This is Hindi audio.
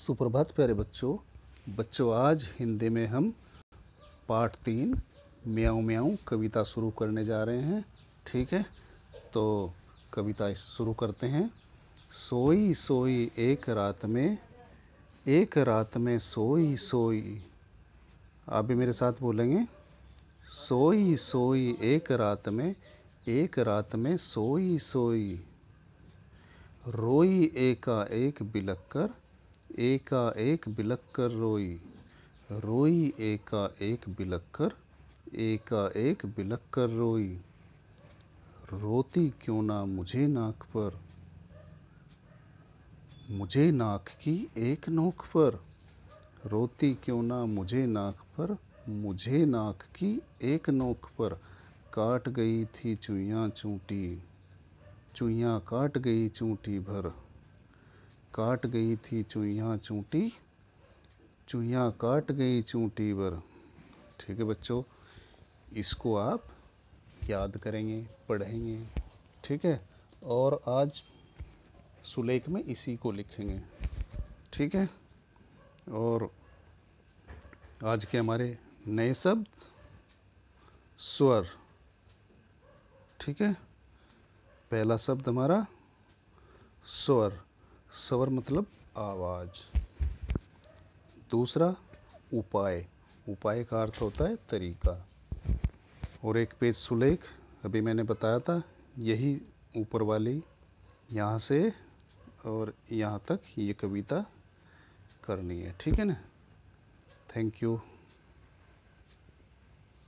सुप्रभात प्यारे बच्चों बच्चों आज हिंदी में हम पार्ट तीन म्याऊ म्याऊ कविता शुरू करने जा रहे हैं ठीक है तो कविता शुरू करते हैं सोई सोई एक रात में एक रात में सोई सोई आप भी मेरे साथ बोलेंगे सोई सोई एक रात में एक रात में सोई सोई रोई एका एक बिलक कर एका एक बिलक कर रोई रोई एका एक बिलक कर एका एक बिलक कर रोई रोती क्यों ना मुझे नाक पर मुझे नाक की एक नोक पर रोती क्यों ना मुझे नाक पर मुझे नाक की एक नोक पर काट गई थी चुइयाँ चूंटी चुइयाँ काट गई चूंटी भर काट गई थी चूहिया चूंटी चूहिया काट गई चूंटी पर ठीक है बच्चों इसको आप याद करेंगे पढ़ेंगे ठीक है और आज सुलेख में इसी को लिखेंगे ठीक है और आज के हमारे नए शब्द स्वर ठीक है पहला शब्द हमारा स्वर स्वर मतलब आवाज़ दूसरा उपाय उपाय का अर्थ होता है तरीका और एक पेज सुलेख अभी मैंने बताया था यही ऊपर वाली यहाँ से और यहाँ तक ये कविता करनी है ठीक है ना थैंक यू